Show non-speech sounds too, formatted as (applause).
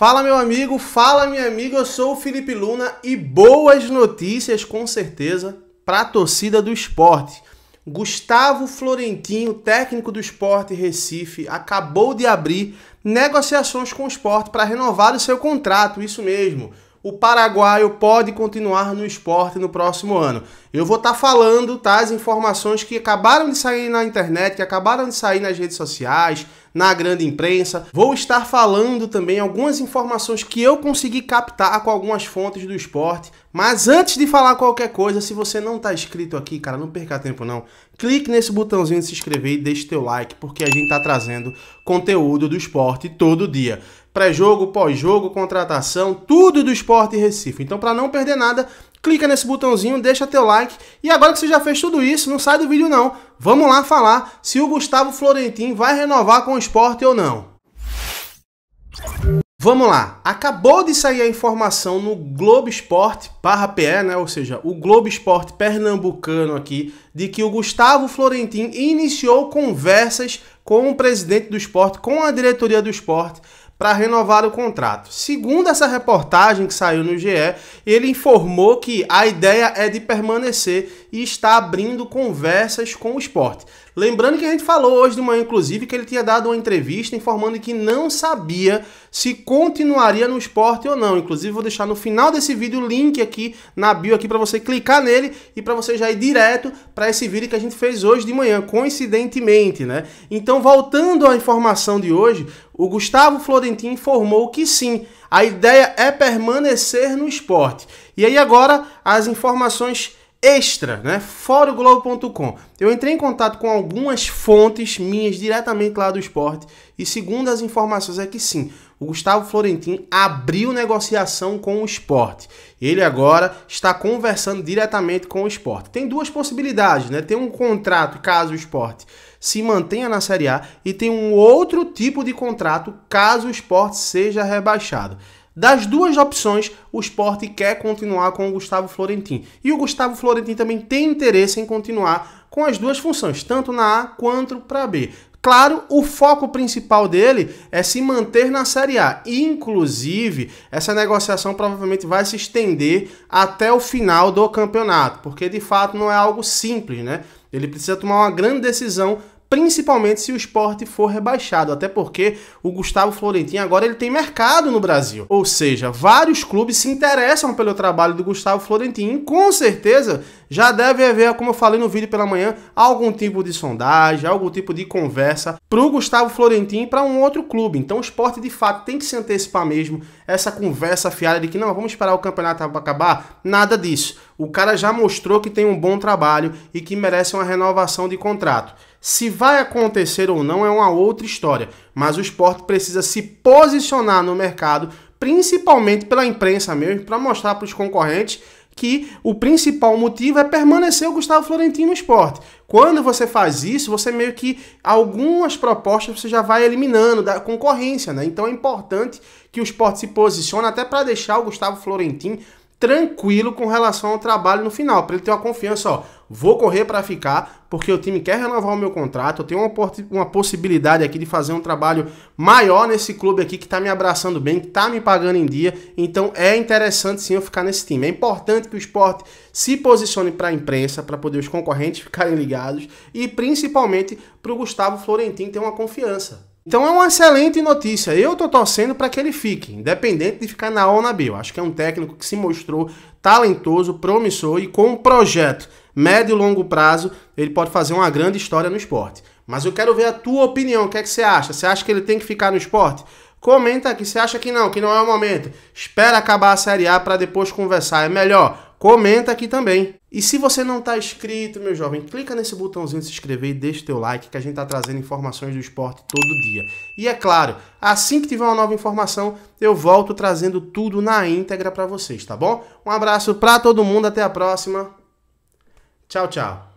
Fala meu amigo, fala minha amiga, eu sou o Felipe Luna e boas notícias com certeza para a torcida do esporte. Gustavo Florentino, técnico do Esporte Recife, acabou de abrir negociações com o esporte para renovar o seu contrato, isso mesmo. O paraguaio pode continuar no esporte no próximo ano. Eu vou estar tá falando tá, as informações que acabaram de sair na internet, que acabaram de sair nas redes sociais, na grande imprensa. Vou estar falando também algumas informações que eu consegui captar com algumas fontes do esporte. Mas antes de falar qualquer coisa, se você não está inscrito aqui, cara, não perca tempo não. Clique nesse botãozinho de se inscrever e deixe teu like, porque a gente está trazendo conteúdo do esporte todo dia pré-jogo, pós-jogo, contratação, tudo do Esporte Recife. Então, para não perder nada, clica nesse botãozinho, deixa teu like. E agora que você já fez tudo isso, não sai do vídeo não. Vamos lá falar se o Gustavo Florentin vai renovar com o esporte ou não. Vamos lá, acabou de sair a informação no Globo Esporte barra PE, né? ou seja, o Globo Esporte pernambucano aqui, de que o Gustavo Florentin iniciou conversas com o presidente do esporte, com a diretoria do esporte, para renovar o contrato. Segundo essa reportagem que saiu no GE, ele informou que a ideia é de permanecer e está abrindo conversas com o esporte. Lembrando que a gente falou hoje de manhã, inclusive, que ele tinha dado uma entrevista informando que não sabia se continuaria no esporte ou não. Inclusive, vou deixar no final desse vídeo o link aqui na bio aqui para você clicar nele e para você já ir direto para esse vídeo que a gente fez hoje de manhã, coincidentemente, né? Então, voltando à informação de hoje, o Gustavo Florentin informou que sim, a ideia é permanecer no esporte. E aí agora as informações extra, né? Fora o Globo.com. Eu entrei em contato com algumas fontes minhas diretamente lá do esporte e segundo as informações é que sim, o Gustavo Florentin abriu negociação com o esporte. Ele agora está conversando diretamente com o esporte. Tem duas possibilidades, né? Tem um contrato caso o esporte se mantenha na Série A e tem um outro tipo de contrato caso o esporte seja rebaixado. Das duas opções, o Sport quer continuar com o Gustavo Florentin. E o Gustavo Florentin também tem interesse em continuar com as duas funções, tanto na A quanto para B. Claro, o foco principal dele é se manter na Série A. Inclusive, essa negociação provavelmente vai se estender até o final do campeonato, porque de fato não é algo simples, né? Ele precisa tomar uma grande decisão principalmente se o esporte for rebaixado, até porque o Gustavo Florentin agora ele tem mercado no Brasil. Ou seja, vários clubes se interessam pelo trabalho do Gustavo Florentin. com certeza já deve haver, como eu falei no vídeo pela manhã, algum tipo de sondagem, algum tipo de conversa para o Gustavo Florentin para um outro clube. Então o esporte de fato tem que se antecipar mesmo essa conversa fiada de que não, vamos esperar o campeonato acabar, nada disso. O cara já mostrou que tem um bom trabalho e que merece uma renovação de contrato. Se vai acontecer ou não é uma outra história, mas o esporte precisa se posicionar no mercado, principalmente pela imprensa mesmo, para mostrar para os concorrentes que o principal motivo é permanecer o Gustavo Florentino no esporte. Quando você faz isso, você meio que algumas propostas você já vai eliminando da concorrência, né? Então é importante que o esporte se posicione até para deixar o Gustavo Florentino tranquilo com relação ao trabalho no final, para ele ter uma confiança, ó, vou correr para ficar, porque o time quer renovar o meu contrato, eu tenho uma, uma possibilidade aqui de fazer um trabalho maior nesse clube aqui que está me abraçando bem, que está me pagando em dia, então é interessante sim eu ficar nesse time. É importante que o esporte se posicione para a imprensa, para poder os concorrentes (laughs) ficarem ligados e principalmente para o Gustavo Florentino ter uma confiança. Então é uma excelente notícia. Eu tô torcendo para que ele fique, independente de ficar na ou na Eu Acho que é um técnico que se mostrou talentoso, promissor e com um projeto médio e longo prazo, ele pode fazer uma grande história no esporte. Mas eu quero ver a tua opinião. O que é que você acha? Você acha que ele tem que ficar no esporte? Comenta aqui. Você acha que não, que não é o momento? Espera acabar a Série A para depois conversar. É melhor comenta aqui também. E se você não está inscrito, meu jovem, clica nesse botãozinho de se inscrever e deixa o teu like que a gente está trazendo informações do esporte todo dia. E é claro, assim que tiver uma nova informação, eu volto trazendo tudo na íntegra para vocês, tá bom? Um abraço para todo mundo, até a próxima. Tchau, tchau.